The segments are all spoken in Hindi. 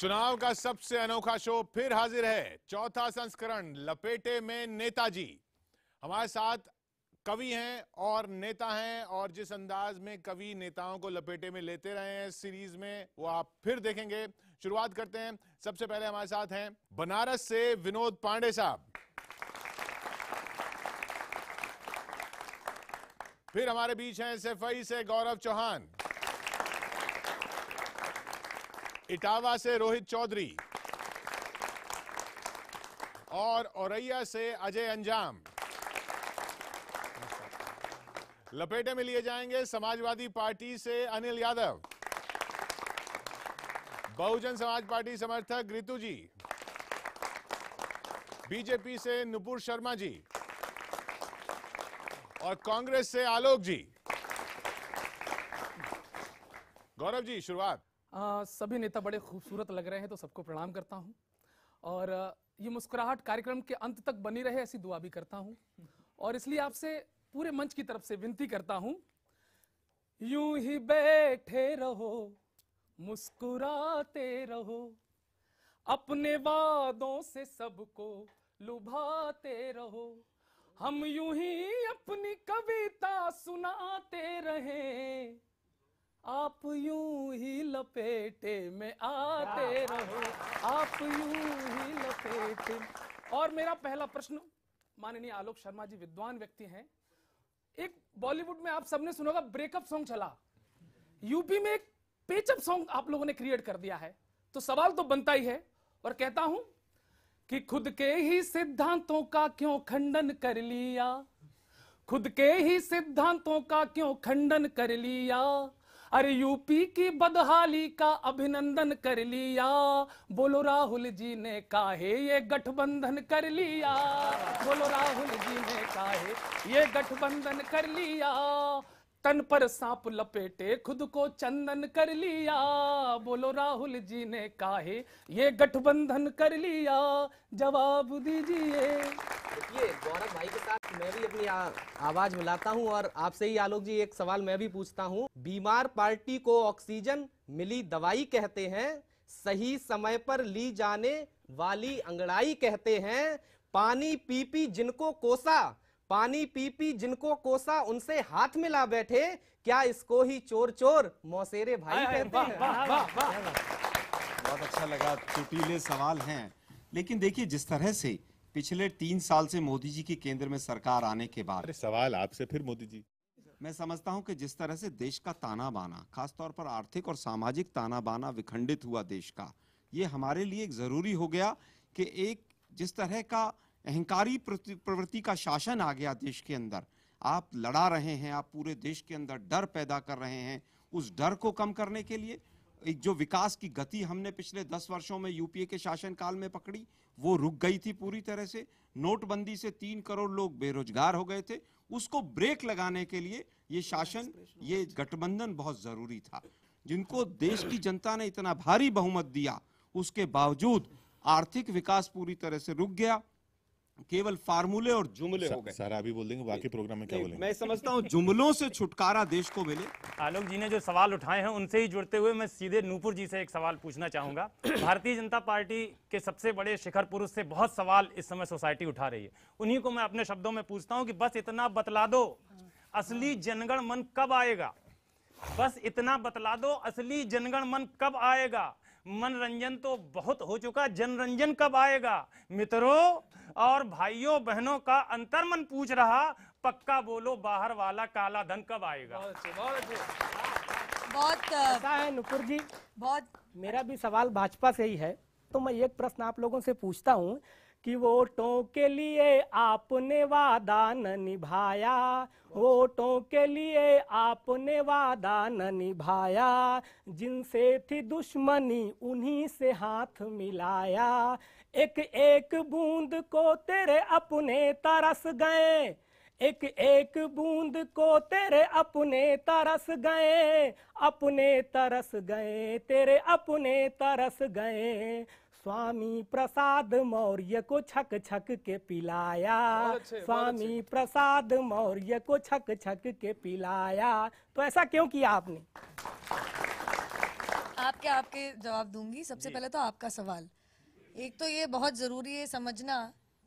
चुनाव का सबसे अनोखा शो फिर हाजिर है चौथा संस्करण लपेटे में नेताजी हमारे साथ कवि हैं और नेता हैं और जिस अंदाज में कवि नेताओं को लपेटे में लेते रहे हैं सीरीज में वो आप फिर देखेंगे शुरुआत करते हैं सबसे पहले हमारे साथ हैं बनारस से विनोद पांडे साहब फिर हमारे बीच हैं सेफई से गौरव चौहान इटावा से रोहित चौधरी और औरैया से अजय अंजाम लपेटे में लिए जाएंगे समाजवादी पार्टी से अनिल यादव बहुजन समाज पार्टी समर्थक रितु जी बीजेपी से नुपुर शर्मा जी और कांग्रेस से आलोक जी गौरव जी शुरुआत आ, सभी नेता बड़े खूबसूरत लग रहे हैं तो सबको प्रणाम करता हूँ और ये मुस्कुराहट कार्यक्रम के अंत तक बनी रहे ऐसी दुआ भी करता हूँ और इसलिए आपसे पूरे मंच की तरफ से विनती करता हूँ यूं ही बैठे रहो मुस्कुराते रहो अपने वादों से सबको लुभाते रहो हम यूं ही अपनी कविता सुनाते रहें आप यूं ही लपेटे में आते रहो आप यूं ही लपेटे और मेरा पहला प्रश्न माननीय आलोक शर्मा जी विद्वान व्यक्ति हैं एक बॉलीवुड में आप सबने सुना होगा ब्रेकअप सॉन्ग चला यूपी में एक पेचअप सॉन्ग आप लोगों ने क्रिएट कर दिया है तो सवाल तो बनता ही है और कहता हूं कि खुद के ही सिद्धांतों का क्यों खंडन कर लिया खुद के ही सिद्धांतों का क्यों खंडन कर लिया अरे यूपी की बदहाली का अभिनंदन कर लिया बोलो राहुल जी ने काहे ये गठबंधन कर लिया बोलो राहुल जी ने काहे ये गठबंधन कर लिया तन पर सांप लपेटे खुद को चंदन कर लिया बोलो राहुल जी ने काहे ये गठबंधन कर लिया जवाब दीजिए मैं भी अपनी आ, आवाज मिलाता हूं और आपसे ही आलोक जी एक सवाल मैं भी पूछता हूं बीमार पार्टी को ऑक्सीजन मिली दवाई कहते हैं सही समय पर ली जाने वाली अंगड़ाई कहते हैं पानी पी पी जिनको कोसा पानी पी पी जिनको कोसा उनसे हाथ मिला बैठे क्या इसको ही चोर चोर मौसेरे भाई कहते हैं बहुत अच्छा लगा चुटीले सवाल हैं लेकिन देखिए जिस तरह से पिछले तीन साल से मोदी जी के केंद्र में सरकार आने के बाद अरे सवाल आपसे फिर मोदी जी मैं समझता हूं कि जिस तरह से देश का ताना बाना खासतौर पर आर्थिक और सामाजिक ताना बाना विखंडित हुआ देश का ये हमारे लिए एक जरूरी हो गया कि एक जिस तरह का अहंकारी प्रवृत्ति का शासन आ गया देश के अंदर आप लड़ा रहे हैं आप पूरे देश के अंदर डर पैदा कर रहे हैं उस डर को कम करने के लिए जो विकास की गति हमने पिछले दस वर्षों में यूपीए के शासनकाल में पकड़ी वो रुक गई थी पूरी तरह से नोटबंदी से तीन करोड़ लोग बेरोजगार हो गए थे उसको ब्रेक लगाने के लिए ये शासन ये गठबंधन बहुत जरूरी था जिनको देश की जनता ने इतना भारी बहुमत दिया उसके बावजूद आर्थिक विकास पूरी तरह से रुक गया केवल फार्मूले और जुमले हो गए सर अभी बोल देंगे बाकी प्रोग्राम में क्या बोलेंगे मैं समझता हूँ जुमलों से छुटकारा देश को मिले आलोक जी ने जो सवाल उठाए हैं उनसे ही जुड़ते हुए मैं सीधे नूपुर जी से एक सवाल पूछना चाहूंगा भारतीय जनता पार्टी के सबसे बड़े शिखर पुरुष से बहुत सवाल इस समय सोसाइटी उठा रही है उन्हीं को मैं अपने शब्दों में पूछता हूँ कि बस इतना बतला दो असली जनगण मन कब आएगा बस इतना बतला दो असली जनगण मन कब आएगा मनोरंजन तो बहुत हो चुका जनरंजन कब आएगा मित्रों और भाइयों बहनों का अंतर्मन पूछ रहा पक्का बोलो बाहर वाला काला धन कब आएगा बहुत ऐसा है नुपुर जी बहुत मेरा भी सवाल भाजपा से ही है तो मैं एक प्रश्न आप लोगों से पूछता हूँ कि वोटों के लिए आपने वादा न निभाया वोटों के लिए आपने वादा न निभाया जिनसे थी दुश्मनी उन्हीं से हाथ मिलाया एक एक बूंद को तेरे अपने तरस गए एक एक बूंद को तेरे अपने तरस गए अपने तरस गए तेरे अपने तरस गए स्वामी प्रसाद मौर्य को छक छक के पिलाया स्वामी प्रसाद मौर्य को छक छक के पिलाया तो ऐसा क्यों किया आपने आपके आपके जवाब दूंगी सबसे पहले तो आपका सवाल एक तो ये बहुत ज़रूरी है समझना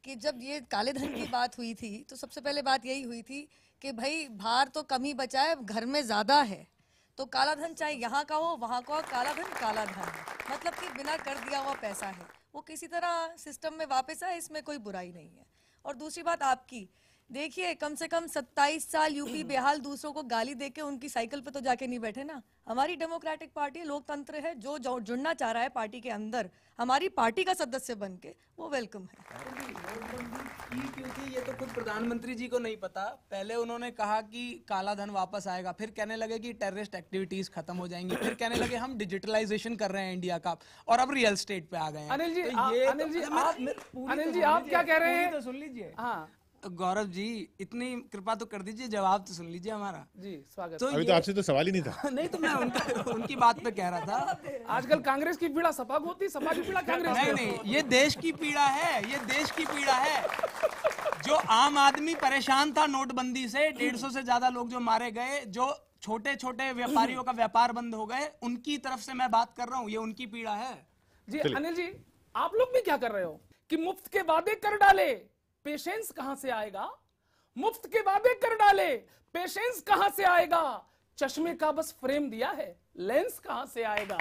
कि जब ये काले धन की बात हुई थी तो सबसे पहले बात यही हुई थी कि भाई भार तो कम ही बचा है घर में ज़्यादा है तो काला धन चाहे यहाँ का हो वहाँ का हो काला धन काला धन है मतलब कि बिना कर दिया हुआ पैसा है वो किसी तरह सिस्टम में वापस आए इसमें कोई बुराई नहीं है और दूसरी बात आपकी देखिए कम से कम 27 साल यूपी बेहाल दूसरों को गाली देके उनकी साइकिल पे तो जाके नहीं बैठे ना हमारी डेमोक्रेटिक पार्टी लोकतंत्र है जो जुड़ना चाह रहा है पार्टी के अंदर हमारी पार्टी का सदस्य बन के वो वेलकम है क्योंकि ये तो खुद प्रधानमंत्री जी को नहीं पता पहले उन्होंने कहा कि काला धन वापस आएगा फिर कहने लगे कि टेररिस्ट एक्टिविटीज खत्म हो जाएंगी फिर कहने लगे हम डिजिटलाइजेशन कर रहे हैं इंडिया का और अब रियल स्टेट पे आ गए अनिल जी तो तो अनिल जी अनिल तो जी आप क्या कह रहे हैं सुन लीजिए हाँ गौरव जी इतनी कृपा तो कर दीजिए जवाब तो सुन लीजिए हमारा जी स्वागत तो अभी तो आपसे तो सवाल ही नहीं था नहीं तो मैं उनका उनकी बात पे कह रहा था आजकल कांग्रेस की पीड़ा सपा को होती सपा की पीड़ा कांग्रेस नहीं नहीं ये देश की पीड़ा है ये देश की पीड़ा है जो आम आदमी परेशान था नोटबंदी से डेढ़ सौ से ज्यादा लोग जो मारे गए जो छोटे छोटे व्यापारियों का व्यापार बंद हो गए उनकी तरफ से मैं बात कर रहा हूँ ये उनकी पीड़ा है जी अनिल जी आप लोग भी क्या कर रहे हो कि मुफ्त के वादे कर डाले पेशेंस कहां से आएगा मुफ्त के वादे कर डाले पेशेंस कहां से आएगा चश्मे का बस फ्रेम दिया है लेंस कहां से आएगा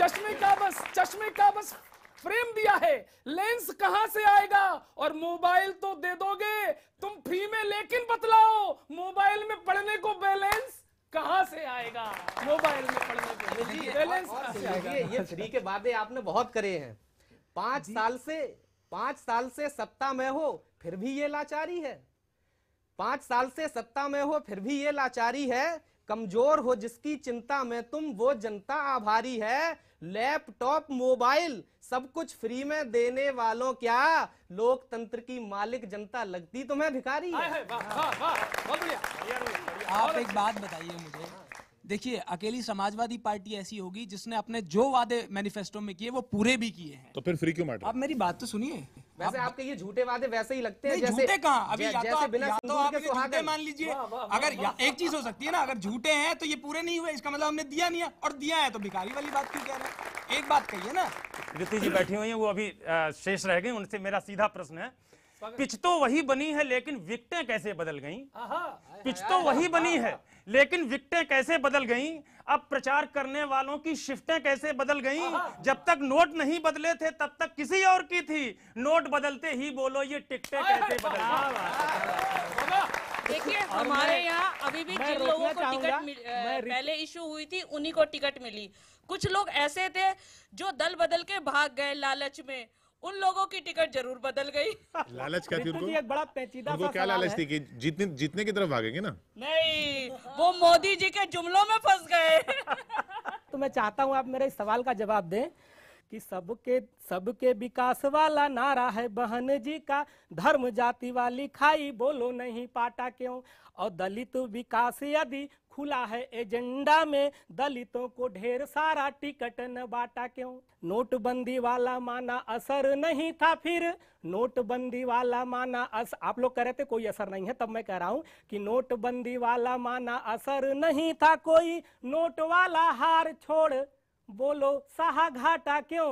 चश्मे का बस चश्मे का बस फ्रेम दिया है लेंस कहां से आएगा और मोबाइल तो दे दोगे तुम फ्री में लेकिन बतलाओ मोबाइल में पढ़ने को बैलेंस कहां से आएगा मोबाइल में पढ़ने को बैलेंस कहां से आएगा ये फ्री के वादे आपने बहुत करे हैं पांच साल से पांच साल से सत्ता में हो फिर भी ये लाचारी है पांच साल से सत्ता में हो फिर भी ये लाचारी है कमजोर हो जिसकी चिंता में तुम वो जनता आभारी है लैपटॉप मोबाइल सब कुछ फ्री में देने वालों क्या लोकतंत्र की मालिक जनता लगती तुम्हें भिखारी है। आए, आए, आप एक बात बताइए मुझे देखिए अकेली समाजवादी पार्टी ऐसी होगी जिसने अपने जो वादे मैनिफेस्टो में किए वो पूरे भी किए हैं तो फिर फ्री क्यों मैटर आप मेरी बात तो सुनिए वैसे आपके ये झूठे वादे वैसे ही लगते हैं झूठे कहाँ अभी या तो आप या तो आप झूठे मान लीजिए अगर एक चीज हो सकती है ना अगर झूठे हैं तो ये पूरे नहीं हुए इसका मतलब हमने दिया नहीं है और दिया है तो भिखारी वाली बात क्यों कह रहे हैं एक बात कहिए ना रीति जी बैठी हुई है वो अभी शेष रह गई उनसे मेरा सीधा प्रश्न है पिच तो वही बनी है लेकिन विकटें कैसे बदल गईं पिच तो वही बनी है लेकिन विकटें कैसे बदल गईं अब प्रचार करने वालों की शिफ्टें कैसे बदल गईं जब तक नोट नहीं बदले थे तब तक किसी और की थी नोट बदलते ही बोलो ये टिकटें कैसे बदल देखिए हमारे यहाँ अभी भी जिन लोगों को टिकट पहले इशू हुई थी उन्हीं को टिकट मिली कुछ लोग ऐसे थे जो दल बदल के भाग गए लालच में उन लोगों की टिकट जरूर बदल गई लालच का थी उनको एक बड़ा पेचीदा उनको क्या लालच थी कि जीतने जीतने की तरफ भागेंगे ना नहीं वो मोदी जी के जुमलों में फंस गए तो मैं चाहता हूँ आप मेरे सवाल का जवाब दें कि सबके सबके विकास वाला नारा है बहन जी का धर्म जाति वाली खाई बोलो नहीं पाटा क्यों और दलित विकास यदि खुला है एजेंडा में दलितों को ढेर सारा टिकट न बांटा क्यों नोटबंदी वाला माना असर नहीं था फिर नोटबंदी वाला माना अस आप लोग कह रहे थे कोई असर नहीं है तब मैं कह रहा हूं कि नोटबंदी वाला माना असर नहीं था कोई नोट वाला हार छोड़ बोलो सहा घाटा क्यों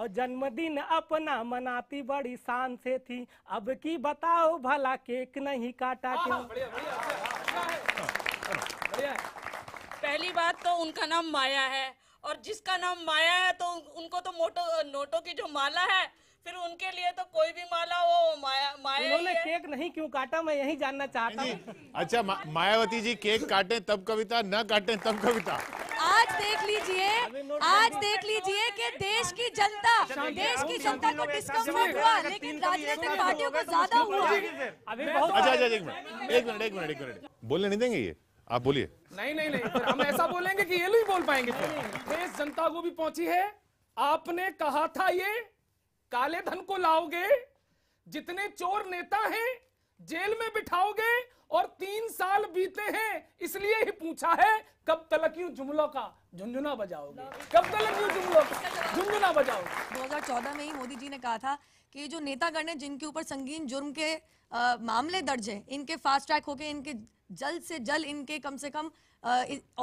और जन्मदिन अपना मनाती बड़ी शान से थी अब की बताओ भला केक नहीं काटा क्यों पहली बात तो उनका नाम माया है और जिसका नाम माया है तो उनको तो मोटो नोटों की जो माला है फिर उनके लिए तो कोई भी माला वो माया माया उन्होंने केक नहीं क्यों काटा मैं यही जानना चाहता हूँ अच्छा मा, मायावती जी केक काटे तब कविता न काटे तब कविता आज देख लीजिए आज देख लीजिए कि देश की जनता देश की जनता को डिस्कम्फर्ट हुआ लेकिन राजनीतिक पार्टियों को तो ज्यादा हुआ अच्छा अच्छा एक मिनट एक मिनट एक मिनट बोलने नहीं देंगे ये आप बोलिए नहीं नहीं नहीं हम ऐसा बोलेंगे कि ये नहीं बोल पाएंगे देश जनता को भी पहुंची है आपने कहा था ये काले धन को लाओगे जितने चोर नेता हैं जेल में बिठाओगे और तीन साल बीते हैं इसलिए ही पूछा है कब तलक यू जुमलों का झुंझुना बजाओगे कब तलक यू जुमलों का झुंझुना बजाओगे 2014 में ही मोदी जी ने कहा था कि जो नेतागण है जिनके ऊपर संगीन जुर्म के आ, मामले दर्ज है इनके फास्ट ट्रैक होके इनके जल्द से जल्द इनके कम से कम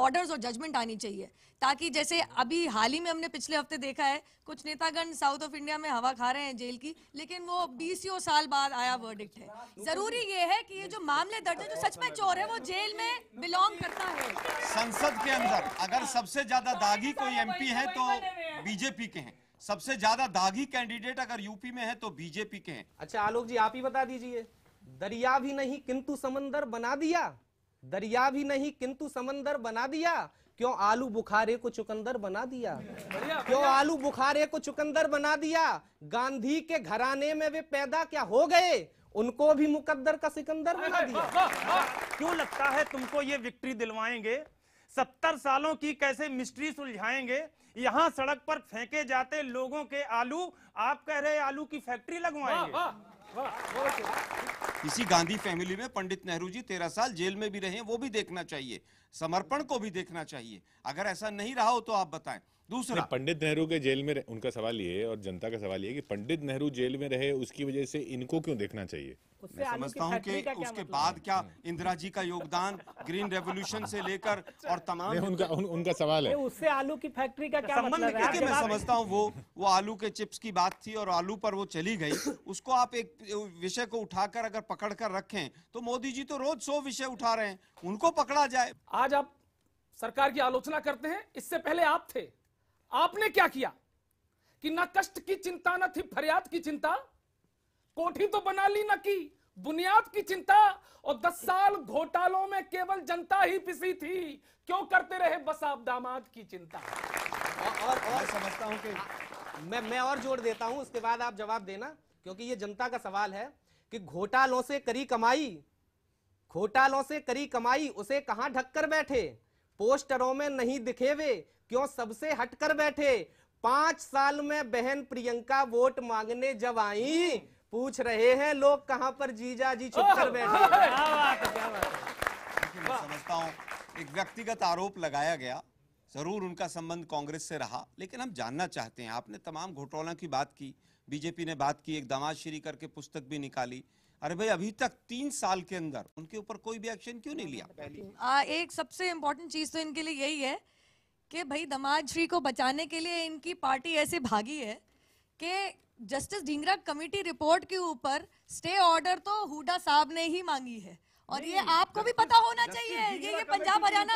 ऑर्डर्स और जजमेंट आनी चाहिए ताकि जैसे अभी हाल ही में हमने पिछले हफ्ते देखा है कुछ नेतागण साउथ ऑफ इंडिया में हवा खा रहे हैं जेल की लेकिन वो बीसियों साल बाद आया वर्डिक्ट है जरूरी ये है कि ये जो मामले दर्ज है जो सच में चोर है वो जेल में बिलोंग करता है संसद के अंदर अगर सबसे ज्यादा दागी कोई एम है तो बीजेपी के हैं सबसे ज्यादा दागी कैंडिडेट अगर यूपी में है तो बीजेपी के हैं अच्छा आलोक जी आप ही बता दीजिए दरिया भी नहीं किंतु समंदर बना दिया दरिया भी नहीं किंतु समंदर बना दिया क्यों आलू बुखारे को चुकंदर बना दिया क्यों आलू बुखारे को चुकंदर बना दिया गांधी के घराने में वे पैदा क्या हो गए उनको भी मुकद्दर का सिकंदर बना दिया हाँ, हाँ, हाँ। क्यों लगता है तुमको ये विक्ट्री दिलवाएंगे सत्तर सालों की कैसे मिस्ट्री सुलझाएंगे यहाँ सड़क पर फेंके जाते लोगों के आलू आप कह रहे आलू की फैक्ट्री लगवाएंगे इसी गांधी फैमिली में पंडित नेहरू जी तेरह साल जेल में भी रहे वो भी देखना चाहिए समर्पण को भी देखना चाहिए अगर ऐसा नहीं रहा हो तो आप बताएं दूसरा पंडित नेहरू के जेल में उनका सवाल ये और जनता का सवाल ये कि पंडित नेहरू जेल में रहे उसकी वजह से इनको क्यों देखना चाहिए मैं समझता हूँ कि उसके मतलब बाद क्या इंदिरा जी का योगदान ग्रीन रेवोल्यूशन से लेकर और तमाम उनका उन, उनका सवाल है उससे आलू की फैक्ट्री का क्या संबंध मतलब है मैं समझता हूँ वो वो आलू के चिप्स की बात थी और आलू पर वो चली गई उसको आप एक विषय को उठाकर अगर पकड़ कर रखें तो मोदी जी तो रोज सौ विषय उठा रहे हैं उनको पकड़ा जाए आज आप सरकार की आलोचना करते हैं इससे पहले आप थे आपने क्या किया कि ना कष्ट की चिंता ना थी फरियाद की चिंता कोठी तो बना ली ना की बुनियाद की चिंता और दस साल घोटालों में केवल जनता ही पिसी थी क्यों करते रहे बस आप दामाद की चिंता और, और, और समझता हूं कि मैं मैं और जोड़ देता हूं उसके बाद आप जवाब देना क्योंकि ये जनता का सवाल है कि घोटालों से करी कमाई घोटालों से करी कमाई उसे कहां ढककर बैठे पोस्टरों में नहीं दिखे वे क्यों सबसे हटकर बैठे पांच साल में बहन प्रियंका वोट मांगने जब आई पूछ रहे हैं लोग कहां पर जीजा जी छुप कर बैठे समझता हूं एक व्यक्तिगत आरोप लगाया गया जरूर उनका संबंध कांग्रेस से रहा लेकिन हम जानना चाहते हैं आपने तमाम घोटालों की बात की बीजेपी ने बात की एक दामाशरी करके पुस्तक भी निकाली अरे भाई अभी तक तीन साल के अंदर उनके ऊपर कोई भी एक्शन क्यों नहीं लिया आ, एक सबसे इम्पोर्टेंट चीज तो इनके लिए यही है कि भाई दमाद श्री को बचाने के लिए इनकी पार्टी ऐसे भागी है कि जस्टिस ढींगरा कमेटी रिपोर्ट के ऊपर स्टे ऑर्डर तो हुडा साहब ने ही मांगी है और ये आपको भी पता होना चाहिए ये ये पंजाब हरियाणा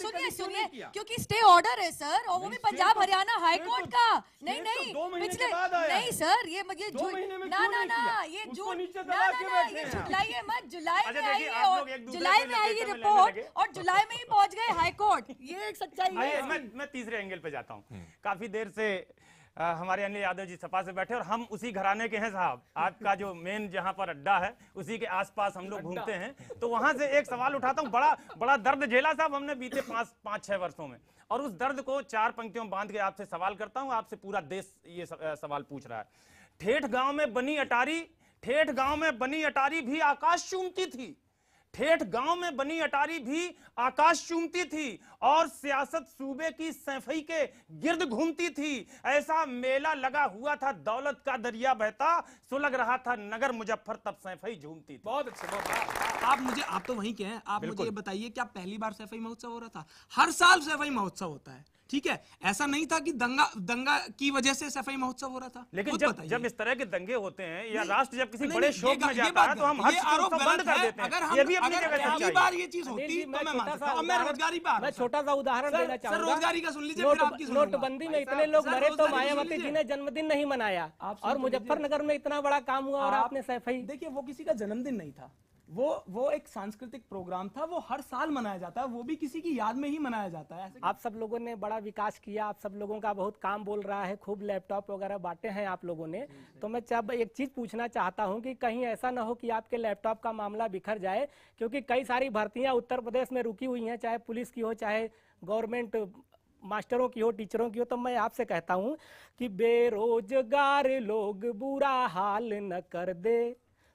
सुनिए सुनिए क्योंकि स्टे ऑर्डर है सर और वो भी पंजाब तो- हरियाणा हाई कोर्ट तो का नहीं तो नहीं पिछले नहीं सर ये मुझे ना ना ना ये जून ना ना ये जुलाई मत जुलाई अच्छा, में आई ये जुलाई में आई ये रिपोर्ट और जुलाई में ही पहुंच गए हाई कोर्ट ये एक सच्चाई है मैं तीसरे एंगल पे जाता हूँ हम्म। काफी देर से आ, हमारे अनिल यादव जी सपा से बैठे और हम उसी घराने के हैं साहब आपका जो मेन जहां पर अड्डा है उसी के आसपास हम लोग घूमते हैं तो वहां से एक सवाल उठाता हूं बड़ा बड़ा दर्द झेला साहब हमने बीते पांच पांच छह वर्षों में और उस दर्द को चार पंक्तियों बांध के आपसे सवाल करता हूं आपसे पूरा देश ये सवाल पूछ रहा है ठेठ गाँव में बनी अटारी ठेठ गाँव में बनी अटारी भी आकाश चूमती थी ठेठ गांव में बनी अटारी भी आकाश चूमती थी और सियासत सूबे की सैफई के गिर्द घूमती थी ऐसा मेला लगा हुआ था दौलत का दरिया बहता सुलग रहा था नगर मुजफ्फर तब सैफई झूमती थी बहुत अच्छा आप मुझे आप तो वहीं के हैं आप मुझे बताइए क्या पहली बार सैफई महोत्सव हो रहा था हर साल सैफई महोत्सव होता है ठीक है ऐसा नहीं था कि दंगा दंगा की वजह से सफाई महोत्सव हो रहा था लेकिन जब जब इस तरह के दंगे होते हैं या राष्ट्र जब किसी बड़े शोक में जाता है तो हम हर आरोप बंद कर देते हैं अगर हम अगर ये चीज होती तो मैं मैं रोजगारी पर मैं छोटा सा उदाहरण देना चाहूंगा रोजगारी का सुन लीजिए नोटबंदी में इतने लोग मरे तो मायावती जी ने जन्मदिन नहीं मनाया और तो मुजफ्फरनगर में इतना बड़ा काम हुआ और आपने सैफई देखिए वो किसी का जन्मदिन नहीं था वो वो एक सांस्कृतिक प्रोग्राम था वो हर साल मनाया जाता है वो भी किसी की याद में ही मनाया जाता है आप सब लोगों ने बड़ा विकास किया आप सब लोगों का बहुत काम बोल रहा है खूब लैपटॉप वगैरह बांटे हैं आप लोगों ने तो मैं जब एक चीज़ पूछना चाहता हूं कि कहीं ऐसा ना हो कि आपके लैपटॉप का मामला बिखर जाए क्योंकि कई सारी भर्तियाँ उत्तर प्रदेश में रुकी हुई हैं चाहे पुलिस की हो चाहे गवर्नमेंट मास्टरों की हो टीचरों की हो तो मैं आपसे कहता हूँ कि बेरोजगार लोग बुरा हाल न कर दे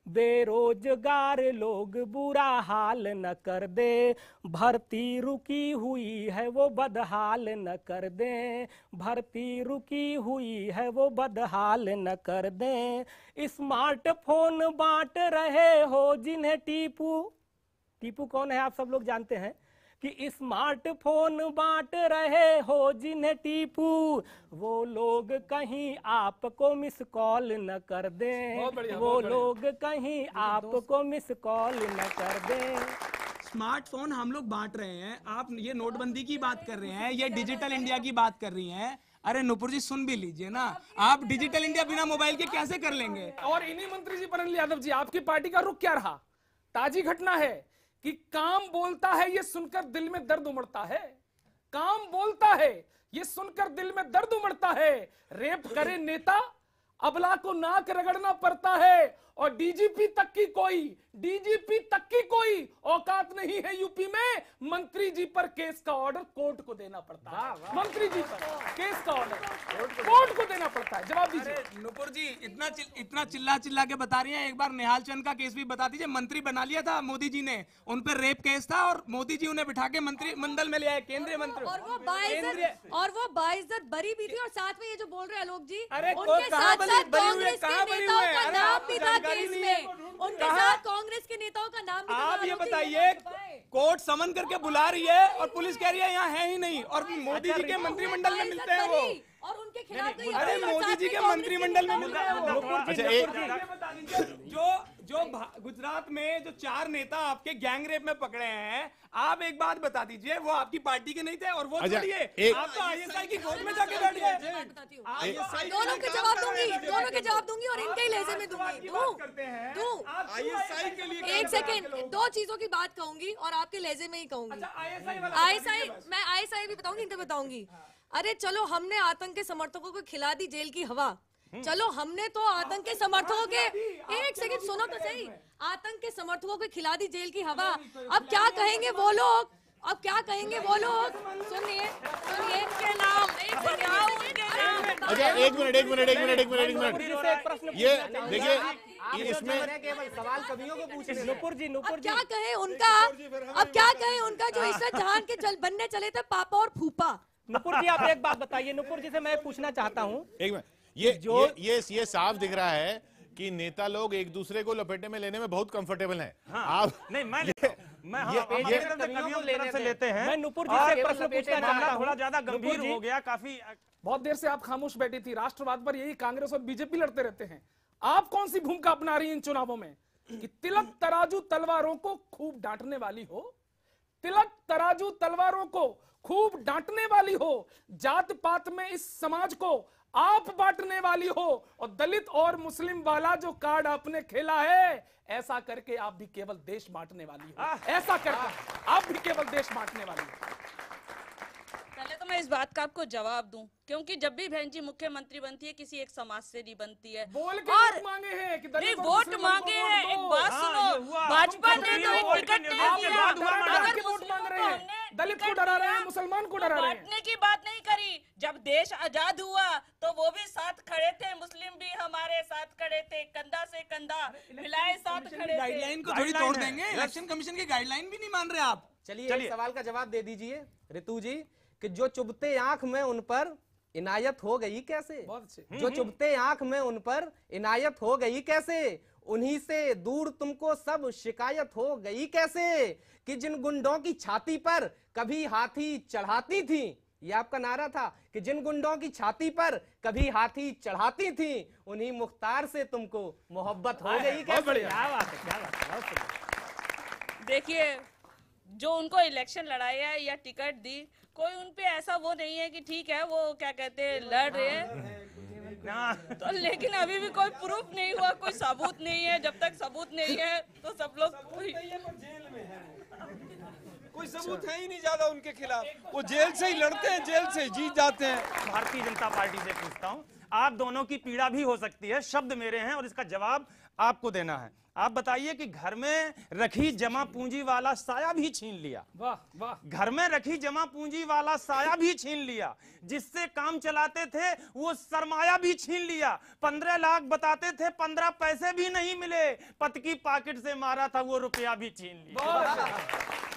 बेरोजगार लोग बुरा हाल न कर दे भर्ती रुकी हुई है वो बदहाल न कर दे भर्ती रुकी हुई है वो बदहाल न कर दे स्मार्टफोन बांट रहे हो जिन्हें टीपू टीपू कौन है आप सब लोग जानते हैं कि स्मार्टफोन बांट रहे हो जिन्हें टीपू वो लोग कहीं आपको मिस कॉल न कर दें वो लोग कहीं आपको मिस कॉल न कर दें स्मार्टफोन हम लोग बांट रहे हैं आप ये नोटबंदी की बात कर रहे हैं ये हाँ, डिजिटल हाँ, इंडिया हाँ। की बात कर रही हैं अरे नुपुर जी सुन भी लीजिए ना आप डिजिटल इंडिया बिना मोबाइल के कैसे कर लेंगे और इन्हीं मंत्री जी परनल यादव जी आपकी पार्टी का रुख क्या रहा ताजी घटना है कि काम बोलता है ये सुनकर दिल में दर्द उमड़ता है काम बोलता है ये सुनकर दिल में दर्द उमड़ता है रेप करे नेता अबला को नाक रगड़ना पड़ता है और डीजीपी तक की कोई डीजीपी तक की कोई औकात नहीं है यूपी में मंत्री जी पर केस का ऑर्डर कोर्ट को देना पड़ता है मंत्री जी पर केस का ऑर्डर कोर्ट को देना पड़ता है जवाब दीजिए नुपुर जी इतना चिल, इतना चिल्ला चिल्ला के बता रही है एक बार निहाल चंद का केस भी बता दीजिए मंत्री बना लिया था मोदी जी ने उन पर रेप केस था और मोदी जी उन्हें बिठा के मंत्री मंडल में ले आए केंद्रीय मंत्री और वो बाईस और वो बाइज्जत बरी भी थी और साथ में ये जो बोल रहे हैं लोग जी अरे कांग्रेस के नेताओं का नाम भी था केस में उनके साथ कांग्रेस के नेताओं का नाम आप ये बताइए कोर्ट समन करके बुला रही है और पुलिस कह रही है यहाँ है ही नहीं और मोदी जी के मंत्रिमंडल में मिलते हैं वो और उनके खिलाफ अरे मोदी जी के मंत्रिमंडल में मिलते हैं जो जो गुजरात में जो चार नेता आपके गैंग रेप में पकड़े हैं आप एक बात बता दीजिए वो आपकी पार्टी के नहीं थे और वो छोड़िए अच्छा, आप तो आईएसआई की गोद में जाके बैठ गए दोनों के जवाब दूंगी दोनों के जवाब दूंगी और इनके ही लहजे में दूंगी तो एक सेकेंड दो चीजों की बात कहूंगी और आपके लहजे में ही कहूंगी अच्छा, आईएसआई मैं आईएसआई भी बताऊंगी इनके बताऊंगी हाँ। अरे चलो हमने आतंक के समर्थकों को खिला दी जेल की हवा हम्म। चलो हमने तो आतंक के समर्थकों के एक सेकंड सुनो तो सही आतंक के समर्थकों के खिला दी जेल की हवा अब क्या कहेंगे वो लोग अब क्या कहेंगे वो लोग सुनिए सुनिए अच्छा एक मिनट एक मिनट एक मिनट एक मिनट एक मिनट ये देखिए इसमें सवाल कवियों को पूछे नुपुर जी नुपुर जी क्या कहे उनका अब क्या कहे उनका जो इज्जत जहान के चल, बनने चले थे पापा और फूफा नुपुर जी आप एक बात बताइए नुपुर जी से मैं पूछना चाहता हूँ एक मिनट ये जो ये ये, ये साफ दिख रहा है कि नेता लोग एक दूसरे को लपेटे में लेने में बहुत कंफर्टेबल हैं हाँ, आप नहीं मैं मैं हाँ, ये, ये, ये लेने से लेते हैं मैं नुपुर जी से प्रश्न पूछना चाहता थोड़ा ज्यादा गंभीर हो गया काफी बहुत देर से आप खामोश बैठी थी राष्ट्रवाद पर यही कांग्रेस और बीजेपी लड़ते रहते हैं आप कौन सी भूमिका अपना रही इन चुनावों में कि तिलक तराजू तलवारों को खूब डांटने वाली हो तिलक तराजू तलवारों को खूब डांटने वाली हो जात पात में इस समाज को आप बांटने वाली हो और दलित और मुस्लिम वाला जो कार्ड आपने खेला है ऐसा करके आप भी केवल देश बांटने वाली हो ऐसा करके आप भी केवल देश बांटने वाली हो मैं इस बात का आपको जवाब दूं क्योंकि जब भी बहन जी मुख्यमंत्री बनती है किसी एक समाज से नहीं बनती है बोल के और मांगे हैं कि नहीं वोट मांगे हैं एक बात हाँ, सुनो भाजपा ने तो एक टिकट दे दिया अगर दलित को डरा रहे हैं मुसलमान को डरा रहे हैं बांटने की बात नहीं करी जब देश आजाद हुआ तो वो भी साथ खड़े थे मुस्लिम भी हमारे साथ खड़े थे कंधा से कंधा मिलाए साथ खड़े गाइडलाइन को थोड़ी तोड़ देंगे इलेक्शन कमीशन की गाइडलाइन भी नहीं मान रहे आप चलिए सवाल का जवाब दे दीजिए ऋतु जी कि जो चुभते आंख में उन पर इनायत हो गई कैसे जो हम्म, हम्म। चुभते आंख में उन पर इनायत हो गई कैसे उन्हीं से दूर तुमको सब शिकायत हो गई कैसे कि जिन गुंडों की छाती पर कभी हाथी चढ़ाती थी ये आपका नारा था कि जिन गुंडों की छाती पर कभी हाथी चढ़ाती थी उन्हीं मुख्तार से तुमको मोहब्बत हो गई कैसे क्या बात है क्या बात है देखिए जो उनको इलेक्शन लड़ाया है या टिकट दी कोई उन पे ऐसा वो नहीं है कि ठीक है वो क्या कहते हैं लड़ रहे हैं तो लेकिन अभी भी कोई प्रूफ नहीं हुआ कोई सबूत नहीं है जब तक सबूत नहीं है तो सब लोग जेल में है कोई अच्छा। सबूत है ही नहीं ज्यादा उनके खिलाफ वो जेल से ही लड़ते हैं जेल से जीत जाते हैं भारतीय जनता पार्टी से पूछता हूँ आप दोनों की पीड़ा भी हो सकती है शब्द मेरे हैं और इसका जवाब आपको देना है आप बताइए कि घर में रखी जमा पूंजी वाला साया भी छीन लिया वाह वाह घर में रखी जमा पूंजी वाला साया भी छीन लिया जिससे काम चलाते थे वो सरमाया भी छीन लिया पंद्रह लाख बताते थे पंद्रह पैसे भी नहीं मिले पत की पॉकेट से मारा था वो रुपया भी छीन लिया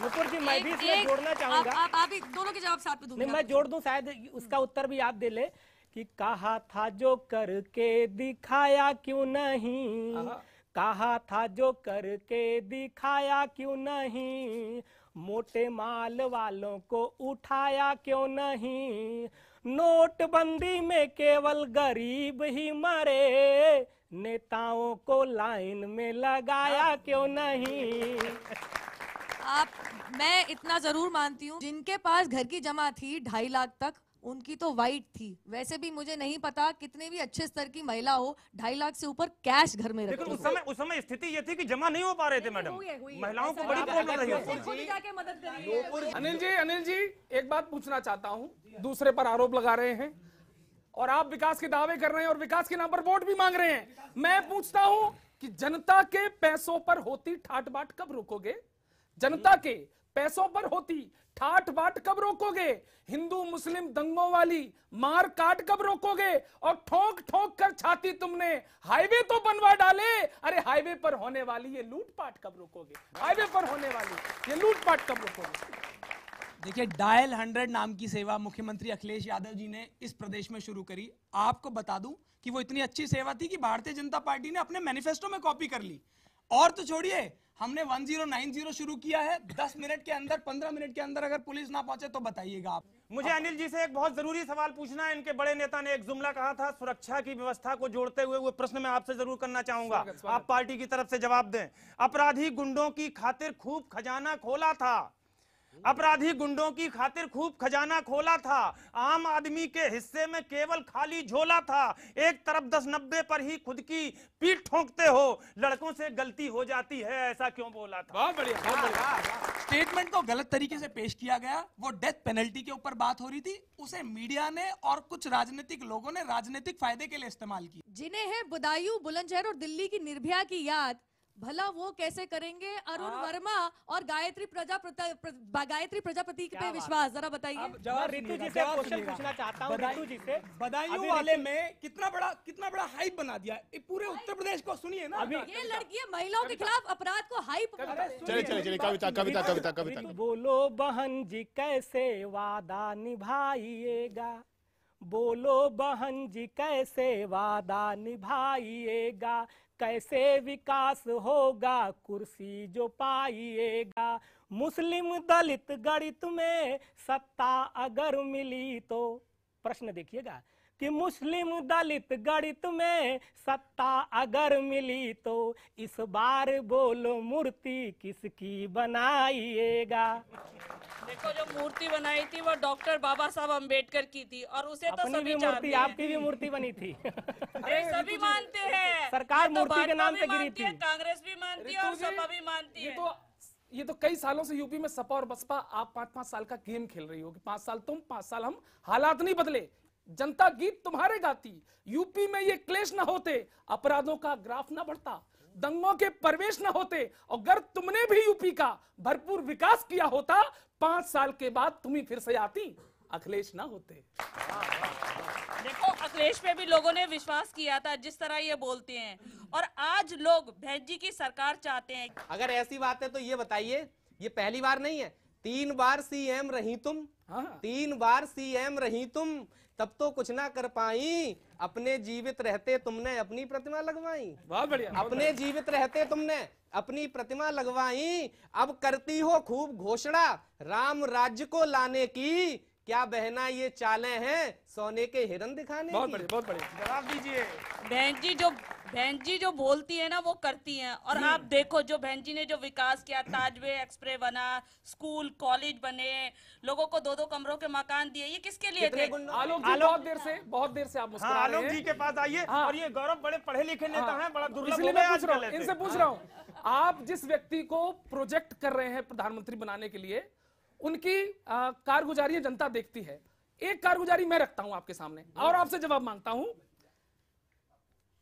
नुपुर जी मैं भी इसमें जोड़ना चाहूंगा आप, आप, आप दोनों के जवाब साथ में मैं जोड़ दूं शायद उसका उत्तर भी आप दे ले कि कहा था जो करके दिखाया क्यों नहीं कहा था जो करके दिखाया क्यों नहीं मोटे माल वालों को उठाया क्यों नहीं नोटबंदी में केवल गरीब ही मरे नेताओं को लाइन में लगाया क्यों नहीं आप मैं इतना जरूर मानती हूँ जिनके पास घर की जमा थी ढाई लाख तक उनकी तो वाइट थी वैसे भी मुझे नहीं पता कितने भी अच्छे स्तर की महिला हो ढाई लाख से ऊपर कैश घर में रखती उस समय उस समय स्थिति ये थी कि जमा नहीं हो पा रहे थे मैडम महिलाओं को बड़ी प्रॉब्लम रही अनिल जी अनिल जी एक बात पूछना चाहता हूँ दूसरे पर आरोप लगा रहे हैं और आप विकास के दावे कर रहे हैं और विकास के नाम पर वोट भी मांग रहे हैं मैं पूछता हूं कि जनता के पैसों पर होती ठाट बाट कब रोकोगे जनता के पैसों पर होती ठाट बाट कब रोकोगे हिंदू मुस्लिम दंगों वाली मार काट कब रोकोगे और ठोक ठोक कर छाती तुमने हाईवे तो बनवा डाले अरे हाईवे पर होने वाली ये लूटपाट कब रोकोगे हाईवे पर होने वाली ये लूटपाट कब रोकोगे देखिए डायल हंड्रेड नाम की सेवा मुख्यमंत्री अखिलेश यादव जी ने इस प्रदेश में शुरू करी आपको बता दूं कि वो इतनी अच्छी सेवा थी कि भारतीय जनता पार्टी ने अपने मैनिफेस्टो में कॉपी कर ली और तो छोड़िए हमने 1090 शुरू किया है 10 मिनट के अंदर 15 मिनट के अंदर अगर पुलिस ना पहुंचे तो बताइएगा आप मुझे अनिल जी से एक बहुत जरूरी सवाल पूछना है इनके बड़े नेता ने एक जुमला कहा था सुरक्षा की व्यवस्था को जोड़ते हुए वो प्रश्न मैं आपसे जरूर करना चाहूंगा स्वागत, स्वागत। आप पार्टी की तरफ से जवाब दें अपराधी गुंडों की खातिर खूब खजाना खोला था अपराधी गुंडों की खातिर खूब खजाना खोला था आम आदमी के हिस्से में केवल खाली झोला था एक तरफ दस नब्बे पर ही खुद की पीठ ठोंकते हो लड़कों से गलती हो जाती है ऐसा क्यों बोला था बहुत बढ़िया बहुत बढ़िया स्टेटमेंट तो गलत तरीके से पेश किया गया वो डेथ पेनल्टी के ऊपर बात हो रही थी उसे मीडिया ने और कुछ राजनीतिक लोगों ने राजनीतिक फायदे के लिए इस्तेमाल किया जिन्हें है बुदायू बुलंदशहर और दिल्ली की निर्भया की याद भला वो कैसे करेंगे अरुण वर्मा और गायत्री प्रजा प्र, गायत्री प्रजापति पे विश्वास जरा बताइए रितु जी से क्वेश्चन पूछना चाहता हूँ रितु जी से बदायूं वाले में कितना बड़ा कितना बड़ा हाइप बना दिया ये पूरे उत्तर प्रदेश को सुनिए ना अभी ये लड़की महिलाओं के खिलाफ अपराध को हाइप चले चले चले कविता कविता कविता कविता बोलो बहन जी कैसे वादा निभाइएगा बोलो बहन जी कैसे वादा निभाइएगा कैसे विकास होगा कुर्सी जो पाइएगा मुस्लिम दलित गणित में सत्ता अगर मिली तो प्रश्न देखिएगा कि मुस्लिम दलित गणित में सत्ता अगर मिली तो इस बार बोलो मूर्ति किसकी बनाइएगा देखो जो मूर्ति बनाई थी वो डॉक्टर बाबा साहब अंबेडकर की थी और उसे तो सभी मूर्ति आपकी भी मूर्ति बनी थी सभी मानते हैं सरकार तो मूर्ति के नाम से गिरी थी कांग्रेस भी मानती है और सपा भी मानती है तो- ये तो कई सालों से यूपी में सपा और बसपा आप पांच पांच साल का गेम खेल रही होगी पांच साल तुम पांच साल हम हालात नहीं बदले जनता गीत तुम्हारे गाती यूपी में ये क्लेश ना होते अपराधों का ग्राफ ना बढ़ता दंगों के प्रवेश ना होते और अगर तुमने भी यूपी का भरपूर विकास किया होता पांच साल के बाद तुम ही फिर से आती अखिलेश ना होते देखो अखिलेश पे भी लोगों ने विश्वास किया था जिस तरह ये बोलते हैं और आज लोग भैन की सरकार चाहते हैं अगर ऐसी बात है तो ये बताइए ये पहली बार नहीं है तीन बार सीएम रही तुम हाँ। तीन बार सीएम रही तुम तब तो कुछ ना कर पाई अपने जीवित रहते तुमने अपनी प्रतिमा लगवाई बहुत बढ़िया अपने जीवित रहते तुमने अपनी प्रतिमा लगवाई अब करती हो खूब घोषणा राम राज्य को लाने की क्या बहना ये चाले हैं सोने के हिरन दिखाने बहुत बढ़िया बहुत बढ़िया जवाब दीजिए बहन जी जो बहन जी जो बोलती है ना वो करती हैं और आप देखो जो बहन जी ने जो विकास किया ताजवे एक्सप्रे बना स्कूल कॉलेज बने लोगों को दो दो कमरों के मकान दिए ये किसके लिए थे आलोक जी आलोक देर से बहुत देर से आप हाँ, आलोक जी के पास आइए हाँ, और ये गौरव बड़े पढ़े लिखे नेता है हाँ। हैं बड़ा दुर्लभ मैं पूछ रहा हूँ इनसे पूछ रहा हूँ आप जिस व्यक्ति को प्रोजेक्ट कर रहे हैं प्रधानमंत्री बनाने के लिए उनकी कारगुजारी जनता देखती है एक कारगुजारी मैं रखता हूँ आपके सामने और हाँ। आपसे जवाब मांगता हूँ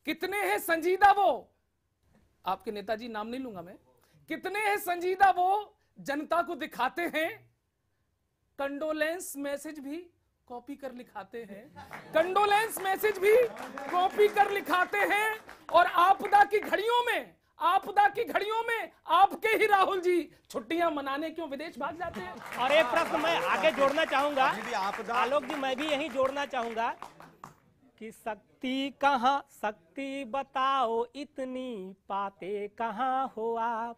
कितने हैं संजीदा वो आपके नेताजी नाम नहीं लूंगा मैं कितने हैं संजीदा वो जनता को दिखाते हैं कंडोलेंस मैसेज भी कॉपी कर लिखाते हैं कंडोलेंस मैसेज भी कॉपी कर लिखाते हैं और आपदा की घड़ियों में आपदा की घड़ियों में आपके ही राहुल जी छुट्टियां मनाने क्यों विदेश भाग जाते हैं और एक प्रश्न मैं आगे जोड़ना चाहूंगा आलोक जी मैं भी यही जोड़ना चाहूंगा कि शक्ति कहाँ शक्ति बताओ इतनी पाते कहाँ हो आप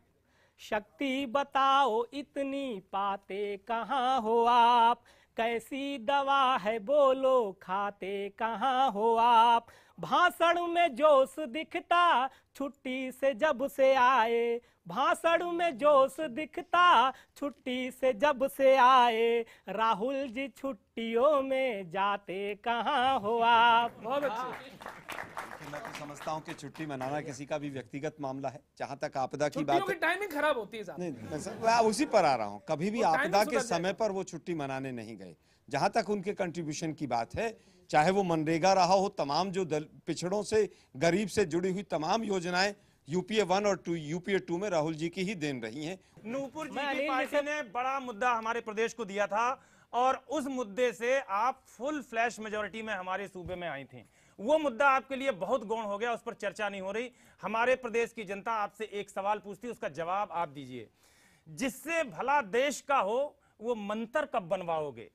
शक्ति बताओ इतनी पाते कहाँ हो आप कैसी दवा है बोलो खाते कहाँ हो आप भाषण में जोश दिखता छुट्टी से जब से आए भाषण में जोश दिखता छुट्टी से जब से आए राहुल जी छुट्टियों में जाते कहाँ हो आप हाँ। मैं तो समझता हूँ कि छुट्टी मनाना किसी का भी व्यक्तिगत मामला है जहाँ तक आपदा की बात की टाइमिंग खराब होती है नहीं मैं उसी पर आ रहा हूँ कभी भी आपदा के समय पर वो छुट्टी मनाने नहीं गए जहाँ तक उनके कंट्रीब्यूशन की बात है चाहे वो मनरेगा रहा हो तमाम जो दल पिछड़ों से गरीब से जुड़ी हुई तमाम योजनाएं यूपीए वन और टू यूपीए टू में राहुल जी की ही देन रही है नूपुर जी की पार्टी ने बड़ा मुद्दा हमारे प्रदेश को दिया था और उस मुद्दे से आप फुल फ्लैश मेजोरिटी में हमारे सूबे में आई थी वो मुद्दा आपके लिए बहुत गौण हो गया उस पर चर्चा नहीं हो रही हमारे प्रदेश की जनता आपसे एक सवाल पूछती उसका जवाब आप दीजिए जिससे भला देश का हो वो मंत्र कब बनवाओगे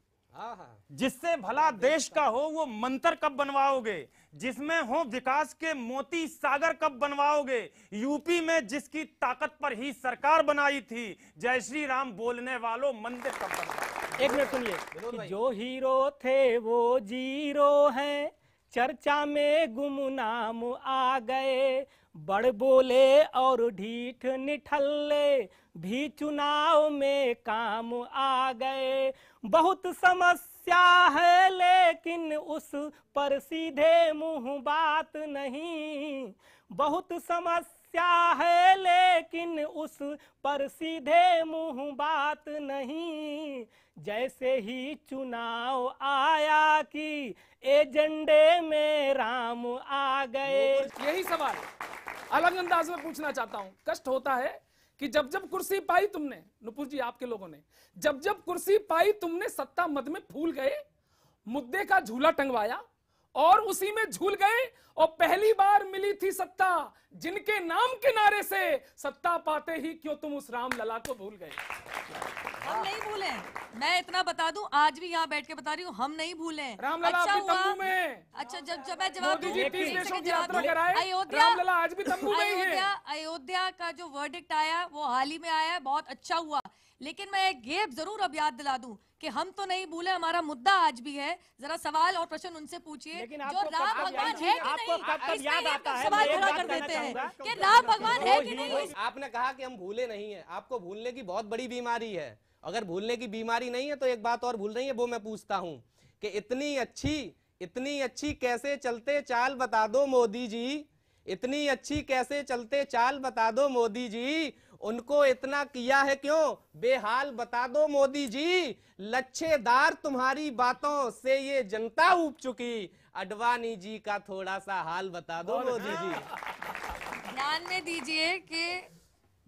जिससे भला देश का हो वो मंत्र कब बनवाओगे जिसमें हो विकास के मोती सागर कब बनवाओगे यूपी में जिसकी ताकत पर ही सरकार बनाई थी जय श्री राम बोलने वालों मंदिर कब एक मिनट सुनिए जो हीरो थे वो जीरो है चर्चा में गुमनाम आ गए बड़ बोले और ढीठ निठल्ले भी चुनाव में काम आ गए बहुत समस्या है लेकिन उस पर सीधे मुंह बात नहीं बहुत समस्या है लेकिन उस पर सीधे मुंह बात नहीं जैसे ही चुनाव आया कि एजेंडे में राम आ गए यही सवाल अलग अंदाज में पूछना चाहता हूँ कष्ट होता है कि जब जब कुर्सी पाई तुमने नुपुर जी आपके लोगों ने जब जब कुर्सी पाई तुमने सत्ता मद में फूल गए मुद्दे का झूला टंगवाया और उसी में झूल गए और पहली बार मिली थी सत्ता जिनके नाम किनारे से सत्ता पाते ही क्यों तुम उस राम लला को भूल गए हम नहीं भूले मैं इतना बता दूं आज भी यहाँ बैठ के बता रही हूँ हम नहीं भूले अच्छा हुआ अच्छा जब जब मैं जवाब अयोध्या अयोध्या अयोध्या का जो वर्डिक्ट आया वो हाल ही में आया है बहुत अच्छा हुआ लेकिन मैं एक गेप जरूर अब याद दिला दूं कि हम तो नहीं भूले हमारा मुद्दा आज भी है जरा सवाल और प्रश्न उनसे पूछिए जो राम भगवान है कि नहीं कब कब याद आता है सवाल खड़ा कर देते हैं कि राम भगवान है कि नहीं आपने कहा कि हम भूले नहीं है आपको भूलने की बहुत बड़ी बीमारी है अगर भूलने की बीमारी नहीं है तो एक बात और भूल रही है वो मैं पूछता हूं कि इतनी अच्छी इतनी अच्छी कैसे चलते चाल बता दो मोदी जी इतनी अच्छी कैसे चलते चाल बता दो मोदी जी उनको इतना किया है क्यों बेहाल बता दो मोदी जी लच्छेदार तुम्हारी बातों से ये जनता उब चुकी अडवाणी जी का थोड़ा सा हाल बता दो मोदी हाँ। जी ध्यान में दीजिए कि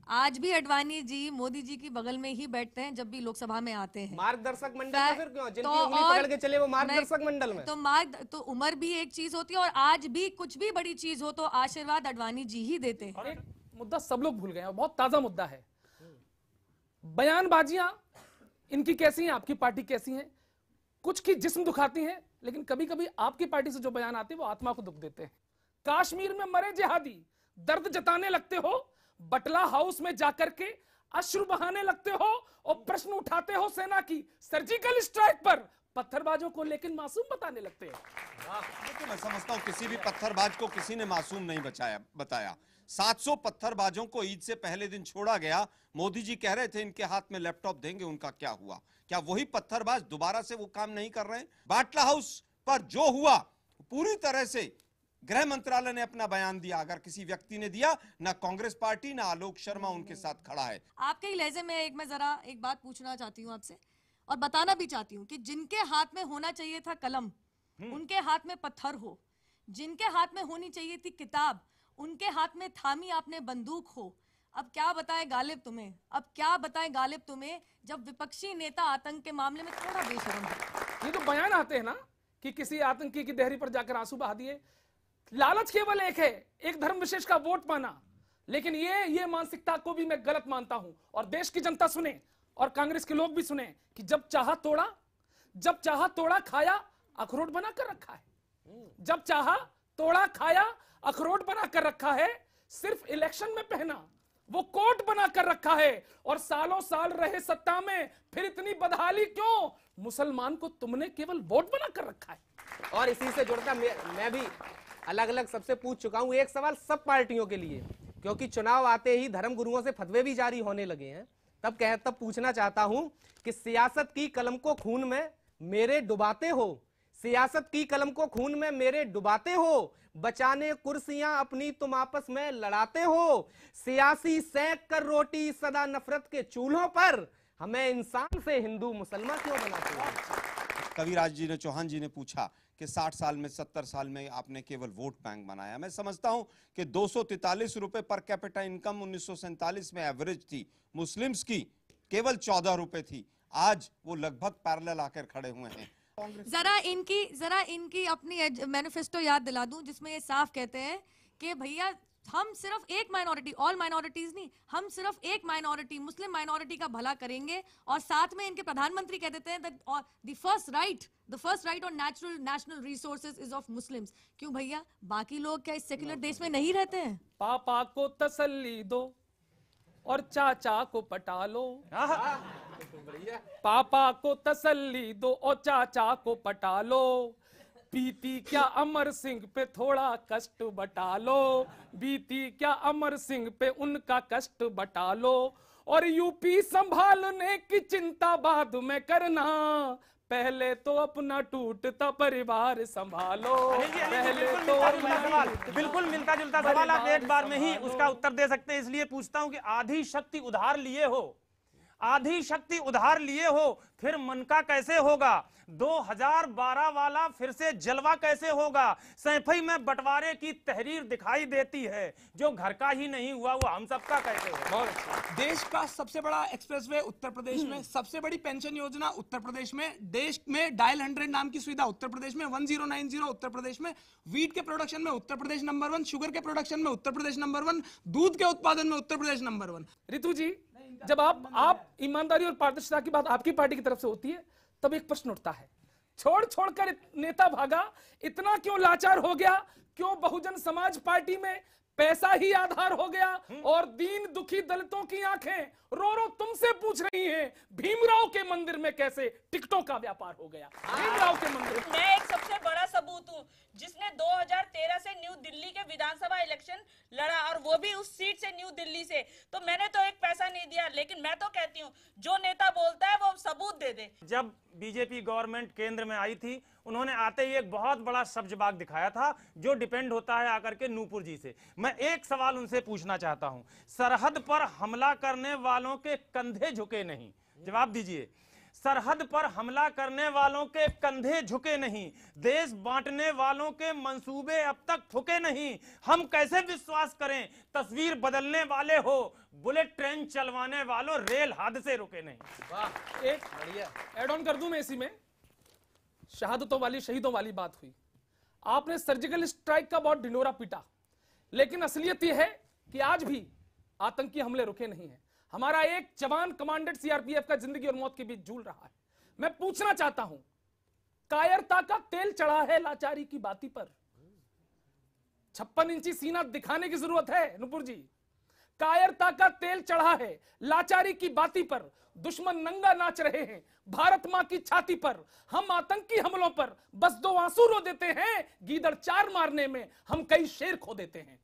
आज भी अडवाणी जी मोदी जी की बगल में ही बैठते हैं जब भी लोकसभा में आते हैं मार्गदर्शक मंडल में तो फिर क्यों तो उंगली पकड़ के चले वो मार्गदर्शक मंडल में तो मार्ग तो उम्र भी एक चीज होती है और आज भी कुछ भी बड़ी चीज हो तो आशीर्वाद अडवाणी जी ही देते हैं मुद्दा सब लोग भूल गए हैं बहुत ताजा मुद्दा है बयानबाजिया इनकी कैसी है आपकी पार्टी कैसी है कुछ की जिसम दुखाती है लेकिन कभी कभी आपकी पार्टी से जो बयान आते हैं वो आत्मा को दुख देते हैं काश्मीर में मरे जिहादी दर्द जताने लगते हो बटला हाउस में जाकर के अश्रु बहाने लगते हो और प्रश्न उठाते हो सेना की सर्जिकल स्ट्राइक पर पत्थरबाजों को लेकिन मासूम बताने लगते हो तो मैं समझता हूँ किसी भी पत्थरबाज को किसी ने मासूम नहीं बचाया बताया 700 पत्थरबाजों को ईद से पहले दिन छोड़ा गया मोदी जी कह रहे थे इनके हाथ में लैपटॉप देंगे उनका क्या हुआ क्या वही पत्थरबाज दोबारा से वो काम नहीं कर रहे हैं बाटला हाउस पर जो हुआ पूरी तरह से गृह मंत्रालय ने अपना बयान दिया अगर किसी व्यक्ति ने दिया ना कांग्रेस पार्टी ना आलोक शर्मा उनके साथ खड़ा है आपके ही लहजे में एक मैं जरा एक बात पूछना चाहती हूँ आपसे और बताना भी चाहती हूँ कि जिनके हाथ में होना चाहिए था कलम हम्म। उनके हाथ में पत्थर हो जिनके हाथ में होनी चाहिए थी किताब उनके हाथ में थामी आपने बंदूक हो अब क्या बताएं गालिब तुम्हें अब क्या बताएं गालिब तुम्हें जब विपक्षी नेता आतंक के मामले में थोड़ा बेशरम है ये तो बयान आते हैं ना कि किसी आतंकी की देहरी पर जाकर आंसू बहा दिए लालच केवल एक है एक धर्म विशेष का वोट पाना लेकिन ये ये मानसिकता को भी मैं गलत मानता हूं और देश की जनता सुने और कांग्रेस के लोग भी सुने कि जब चाह तोड़ा जब चाह तोड़ा खाया अखरोट बना कर रखा है जब चाह तोड़ा खाया अखरोट बना कर रखा है सिर्फ इलेक्शन में पहना वो कोट बना कर रखा है और सालों साल रहे सत्ता में फिर इतनी बदहाली क्यों मुसलमान को तुमने केवल वोट बना कर रखा है और इसी से जुड़कर मैं, मैं भी अलग अलग सबसे पूछ चुका हूँ एक सवाल सब पार्टियों के लिए क्योंकि चुनाव आते ही धर्म गुरुओं से फतवे भी जारी होने लगे हैं तब कह तब पूछना चाहता हूं कि सियासत की कलम को खून में मेरे डुबाते हो सियासत की कलम को खून में मेरे डुबाते हो बचाने कुर्सियां अपनी तुम आपस में लड़ाते हो सियासी सेंक कर रोटी सदा नफरत के चूल्हों पर हमें इंसान से हिंदू मुसलमान क्यों बनाते हो कविराज जी ने चौहान जी ने पूछा कि 60 साल में 70 साल में आपने केवल वोट बैंक बनाया मैं समझता हूं कि दो रुपए पर कैपिटल इनकम उन्नीस में एवरेज थी मुस्लिम्स की केवल चौदह रुपए थी आज वो लगभग पैरल आकर खड़े हुए हैं जरा इनकी जरा इनकी अपनी मैनिफेस्टो याद दिला दूं जिसमें ये साफ कहते हैं कि भैया हम सिर्फ एक माइनॉरिटी ऑल माइनॉरिटीज नहीं हम सिर्फ एक माइनॉरिटी मुस्लिम माइनॉरिटी का भला करेंगे और साथ में इनके प्रधानमंत्री कह देते हैं first right the first right on natural national resources is of Muslims क्यों भैया बाकी लोग क्या इस सेक्युलर देश में नहीं रहते हैं पापा को तसल्ली दो और चाचा को पटा लो पापा को तसल्ली दो और चाचा को पटा लो बीती क्या अमर सिंह पे थोड़ा कष्ट बटा लो बीती क्या अमर सिंह पे उनका कष्ट बटा लो और यूपी संभालने की चिंता बाद में करना पहले तो अपना टूटता परिवार संभालो पहले तो बिल्कुल, बिल्कुल मिलता जुलता सवाल आप एक बार में ही उसका उत्तर दे सकते हैं इसलिए पूछता हूं कि आधी शक्ति उधार लिए हो आधी शक्ति उधार लिए हो फिर मन का कैसे होगा 2012 वाला फिर से जलवा कैसे होगा सैफई में बंटवारे की तहरीर दिखाई देती है जो घर का ही नहीं हुआ वो हम सबका कैसे होगा देश का सबसे बड़ा एक्सप्रेसवे उत्तर प्रदेश में हम्म। सबसे बड़ी पेंशन योजना उत्तर प्रदेश में देश में डायल हंड्रेड नाम की सुविधा उत्तर प्रदेश में one zero nine zero Uttar Pradesh में वीट के प्रोडक्शन में Uttar Pradesh number one sugar के प्रोडक्शन में उत्तर प्रदेश नंबर वन दूध के उत्पादन में उत्तर प्रदेश नंबर वन रितु जी जब आप आप ईमानदारी और पारदर्शिता की बात आपकी पार्टी की तरफ से होती है तब एक प्रश्न उठता है छोड़ छोड़कर नेता भागा इतना क्यों लाचार हो गया क्यों बहुजन समाज पार्टी में पैसा ही आधार हो गया और दीन दुखी दलितों की आंखें रो रो तुमसे पूछ रही हैं भीमराव के मंदिर में कैसे टिकटों का व्यापार हो गया भीमराव के मंदिर मैं एक सबसे बड़ा सबूत हूँ जिसने 2013 से न्यू दिल्ली के विधानसभा इलेक्शन लड़ा और वो भी उस सीट से न्यू दिल्ली से तो मैंने तो एक पैसा नहीं दिया लेकिन मैं तो कहती हूँ जो नेता बोलता है वो सबूत दे दे जब बीजेपी गवर्नमेंट केंद्र में आई थी उन्होंने आते ही एक बहुत बड़ा सब्ज बाग दिखाया था जो डिपेंड होता है आकर के नूपुर जी से मैं एक सवाल उनसे पूछना चाहता हूं सरहद पर हमला करने वालों के कंधे झुके नहीं जवाब दीजिए सरहद पर हमला करने वालों के कंधे झुके नहीं देश बांटने वालों के मंसूबे अब तक ठुके नहीं हम कैसे विश्वास करें तस्वीर बदलने वाले हो बुलेट ट्रेन चलवाने वालों रेल हादसे रुके नहीं वाह एक बढ़िया एड ऑन कर दूं मैं इसी में शहादतों वाली शहीदों वाली बात हुई आपने सर्जिकल स्ट्राइक का बहुत ढिंडोरा पीटा लेकिन असलियत यह है कि आज भी आतंकी हमले रुके नहीं है हमारा एक जवान कमांडर सीआरपीएफ का जिंदगी और मौत के बीच झूल रहा है मैं पूछना चाहता हूं कायरता का तेल चढ़ा है लाचारी की बाती पर छप्पन इंची सीना दिखाने की जरूरत है नुपुर जी कायरता का तेल चढ़ा है लाचारी की बाती पर दुश्मन नंगा नाच रहे हैं भारत मां की छाती पर हम आतंकी हमलों पर बस दो आंसू रो देते हैं गीदड़ चार मारने में हम कई शेर खो देते हैं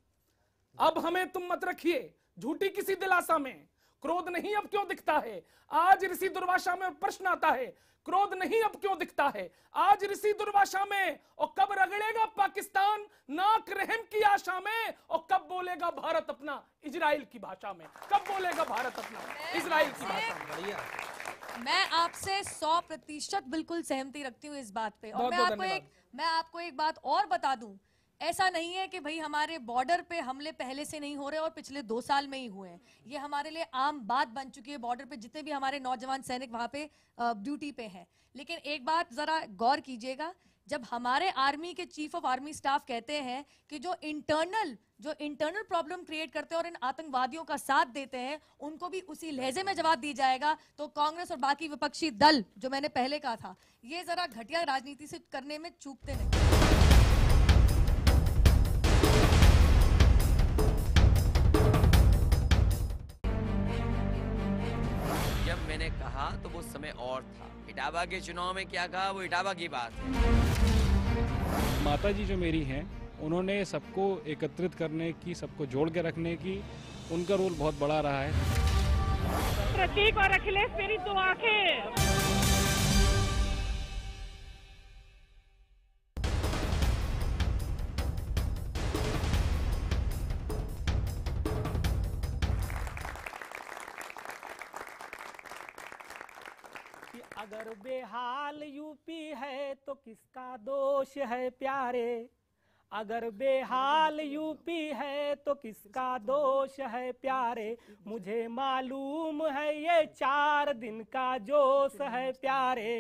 अब हमें तुम मत रखिए झूठी किसी दिलासा में क्रोध नहीं अब क्यों दिखता है आज ऋषि दुर्भाषा में प्रश्न आता है क्रोध नहीं अब क्यों दिखता है आज ऋषि दुर्वासा में और कब रगड़ेगा पाकिस्तान नाक रहम की आशा में और कब बोलेगा भारत अपना इजराइल की भाषा में कब बोलेगा भारत अपना इजराइल की भाषा में मैं आपसे सौ प्रतिशत बिल्कुल सहमति रखती हूँ इस बात पे और मैं आपको एक मैं आपको एक बात और बता दूं ऐसा नहीं है कि भाई हमारे बॉर्डर पे हमले पहले से नहीं हो रहे और पिछले दो साल में ही हुए हैं ये हमारे लिए आम बात बन चुकी है बॉर्डर पे जितने भी हमारे नौजवान सैनिक वहाँ पे ड्यूटी पे हैं लेकिन एक बात ज़रा गौर कीजिएगा जब हमारे आर्मी के चीफ ऑफ आर्मी स्टाफ कहते हैं कि जो इंटरनल जो इंटरनल प्रॉब्लम क्रिएट करते हैं और इन आतंकवादियों का साथ देते हैं उनको भी उसी लहजे में जवाब दी जाएगा तो कांग्रेस और बाकी विपक्षी दल जो मैंने पहले कहा था ये जरा घटिया राजनीति से करने में चूकते हैं ने कहा तो वो समय और था इटावा के चुनाव में क्या कहा वो इटावा की बात है माता जी जो मेरी हैं उन्होंने सबको एकत्रित करने की सबको जोड़ के रखने की उनका रोल बहुत बड़ा रहा है प्रतीक और अखिलेश मेरी दो आंखें अगर बेहाल यूपी है तो किसका दोष है प्यारे अगर बेहाल यूपी है तो किसका दोष है प्यारे मुझे मालूम है ये चार दिन का जोश है प्यारे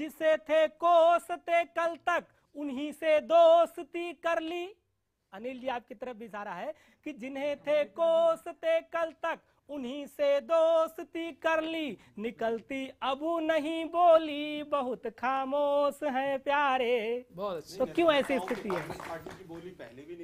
जिसे थे कोसते कल तक उन्हीं से दोस्ती कर ली अनिल जी आपकी तरफ इशारा है कि जिन्हें थे कोसते कल तक उन्हीं से दोस्ती कर ली निकलती अबू नहीं बोली बहुत खामोश तो है प्यारे तो क्यों ऐसी स्थिति है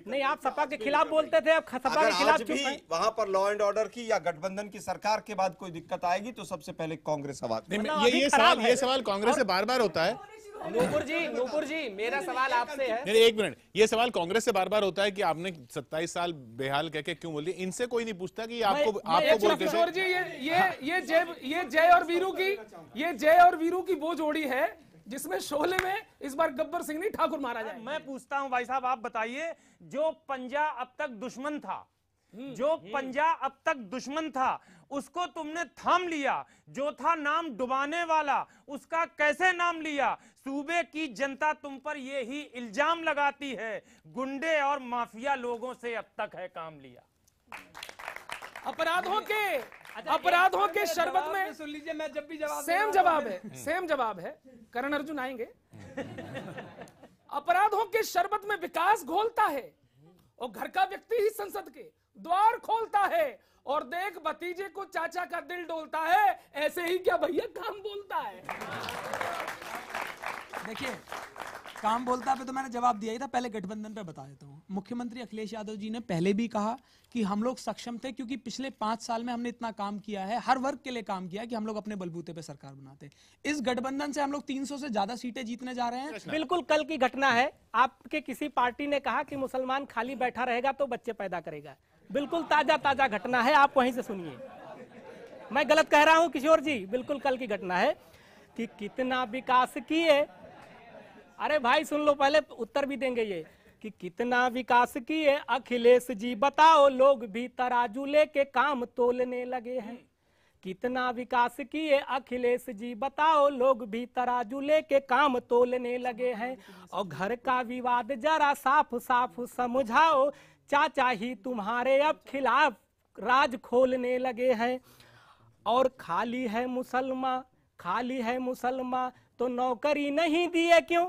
नहीं आप सपा के खिलाफ बोलते थे अब सपा के खिलाफ भी वहाँ पर लॉ एंड ऑर्डर की या गठबंधन की सरकार के बाद कोई दिक्कत आएगी तो सबसे पहले कांग्रेस मतलब ये सवाल ये सवाल कांग्रेस से बार बार होता है नूपुर जी नूपुर जी मेरा सवाल आपसे है मेरे एक मिनट ये सवाल कांग्रेस से बार बार होता है कि आपने 27 साल बेहाल कह के क्यों बोलिए इनसे कोई नहीं पूछता कि आपको आपको बोलते किशोर जी ये ये ये जय ये जय और वीरू की ये जय और वीरू की वो जोड़ी है जिसमें शोले में इस बार गब्बर सिंह ने ठाकुर मारा जाए मैं पूछता हूँ भाई साहब आप बताइए जो पंजा अब तक दुश्मन था हम्म, जो हम्म। पंजा अब तक दुश्मन था उसको तुमने थाम लिया जो था नाम डुबाने वाला उसका कैसे नाम लिया सूबे की जनता तुम पर ये ही इल्जाम लगाती है गुंडे और माफिया लोगों से अब तक है काम लिया अपराधों के अच्छा, अपराधों के शरबत में सुन लीजिए मैं जब भी जवाब सेम जवाब है सेम जवाब है करण अर्जुन आएंगे अपराधों के शरबत में विकास घोलता है और घर का व्यक्ति ही संसद के द्वार खोलता है और देख भतीजे को चाचा का दिल डोलता है ऐसे ही क्या भैया काम बोलता है देखिए काम बोलता पे तो मैंने जवाब दिया ही था पहले गठबंधन पे बता देता हूँ मुख्यमंत्री अखिलेश यादव जी ने पहले भी कहा कि हम लोग सक्षम थे क्योंकि पिछले पांच साल में हमने इतना काम किया है हर वर्ग के लिए काम किया कि हम लोग अपने बलबूते पे सरकार बनाते इस गठबंधन से हम लोग 300 से ज्यादा सीटें जीतने जा रहे हैं बिल्कुल कल की घटना है आपके किसी पार्टी ने कहा कि मुसलमान खाली बैठा रहेगा तो बच्चे पैदा करेगा बिल्कुल ताजा ताजा घटना है आप वहीं से सुनिए मैं गलत कह रहा हूं किशोर जी बिल्कुल कल की घटना है कि कितना विकास किए अरे भाई सुन लो पहले उत्तर भी देंगे ये कि कितना विकास किए अखिलेश जी बताओ लोग भी तराजू लेके काम तोलने लगे हैं कितना विकास किए अखिलेश जी बताओ लोग भी तराजू लेके काम तोलने लगे हैं और घर का विवाद जरा साफ साफ समझाओ चाचा ही तुम्हारे अब खिलाफ राज खोलने लगे हैं और खाली है मुसलमान खाली है मुसलमान तो नौकरी नहीं दिए क्यों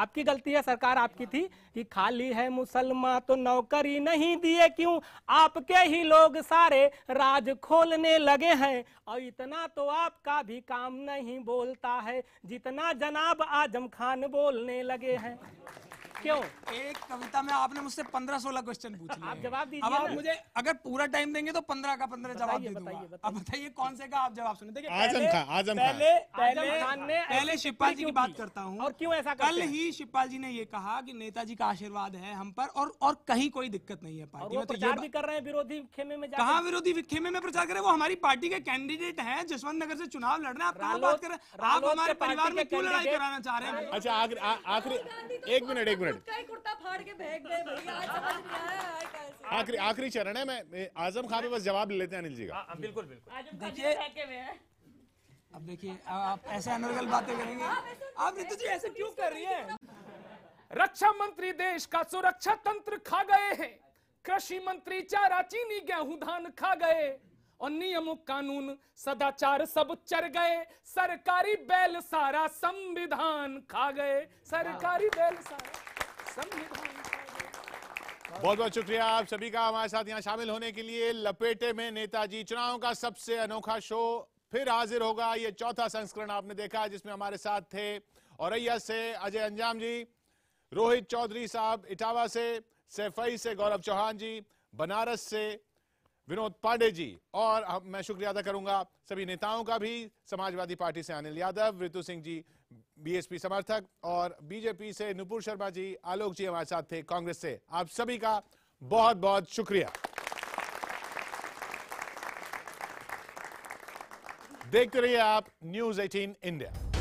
आपकी गलती है सरकार आपकी थी कि खाली है मुसलमान तो नौकरी नहीं दिए क्यों आपके ही लोग सारे राज खोलने लगे हैं और इतना तो आपका भी काम नहीं बोलता है जितना जनाब आजम खान बोलने लगे हैं क्यों एक कविता में आपने मुझसे पंद्रह सोलह क्वेश्चन पूछ लिए आप जवाब दीजिए अब आप मुझे अगर पूरा टाइम देंगे तो पंद्रह का पंद्रह जवाब दे दूंगा अब बताइए कौन से का आप जवाब सुने देखिए आजम खान आजम पहले पहले ने पहले शिवपाल जी की बात करता हूँ और क्यों ऐसा कल ही शिवपाल जी ने ये कहा कि नेताजी का आशीर्वाद है हम पर और और कहीं कोई दिक्कत नहीं है पार्टी में तो ये भी कर रहे हैं विरोधी खेमे में कहा विरोधी खेमे में प्रचार कर रहे वो हमारी पार्टी के कैंडिडेट है जसवंत नगर से चुनाव लड़ रहे हैं आप कहा बात कर रहे हैं आप हमारे परिवार में क्यों लड़ाई कराना चाह रहे हैं अच्छा आखिरी एक मिनट एक मिनट रेडी आखिरी आखिरी चरण है मैं आजम खान पे बस जवाब ले लेते हैं अनिल जी का हाँ, हाँ, बिल्कुल बिल्कुल अब देखिए आप ऐसे अनर्गल बातें करेंगे आप ऋतु जी ऐसे क्यों कर रही हैं रक्षा मंत्री देश का सुरक्षा तंत्र खा गए हैं कृषि मंत्री चारा चीनी गेहूं धान खा गए और नियम कानून सदाचार सब चर गए सरकारी बैल सारा संविधान खा गए सरकारी बैल सारा बहुत बहुत शुक्रिया आप सभी का हमारे साथ यहाँ शामिल होने के लिए लपेटे में नेताजी चुनाव का सबसे अनोखा शो फिर हाजिर होगा ये चौथा संस्करण आपने देखा जिसमें हमारे साथ थे औरैया से अजय अंजाम जी रोहित चौधरी साहब इटावा से सैफई से गौरव चौहान जी बनारस से विनोद पांडे जी और मैं शुक्रिया अदा करूंगा सभी नेताओं का भी समाजवादी पार्टी से अनिल यादव ऋतु सिंह जी बीएसपी समर्थक और बीजेपी से नुपुर शर्मा जी आलोक जी हमारे साथ थे कांग्रेस से आप सभी का बहुत बहुत शुक्रिया देखते रहिए आप न्यूज 18 इंडिया